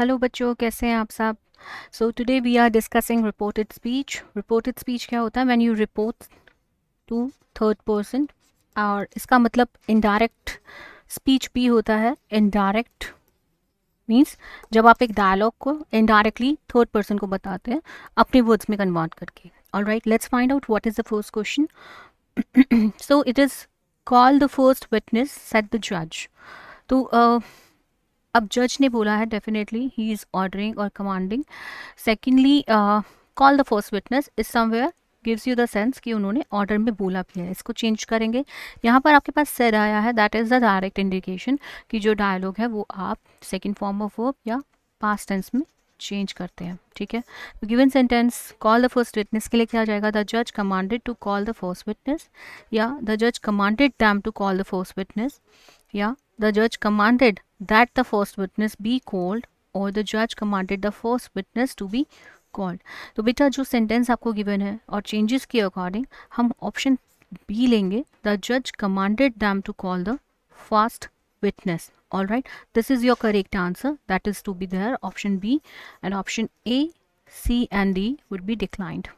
Hello बच्चों कैसे हैं आप सब so today we are discussing reported speech reported speech क्या होता है when you report to third person और इसका मतलब इनडायरेक्ट स्पीच भी होता है इनडायरेक्ट मीन्स जब आप एक डायलॉग को इनडायरेक्टली थर्ड पर्सन को बताते हैं अपने वर्ड्स में कन्वर्ट करके all right let's find out what is the first question so it is call the first witness said the जज तो uh, अब जज ने बोला है डेफिनेटली ही इज़ ऑर्डरिंग और commanding secondly call the first witness is somewhere gives you the sense कि उन्होंने ऑर्डर में बोला भी है इसको चेंज करेंगे यहाँ पर आपके पास सर आया है that is the direct indication कि जो डायलॉग है वो आप सेकेंड फॉर्म ऑफ वर्ब या पास्ट टेंस में चेंज करते हैं ठीक है given sentence call the first witness के लिए क्या जाएगा द जज commanded to call the first witness या द जज commanded them to call the first witness या द जज commanded that the first witness be called or the judge commanded the first witness to be called. तो बेटा जो sentence आपको given or और changes के according हम option B the judge commanded them to call the first witness. All right, this is your correct answer that is to be there option B and option A, C and D would be declined.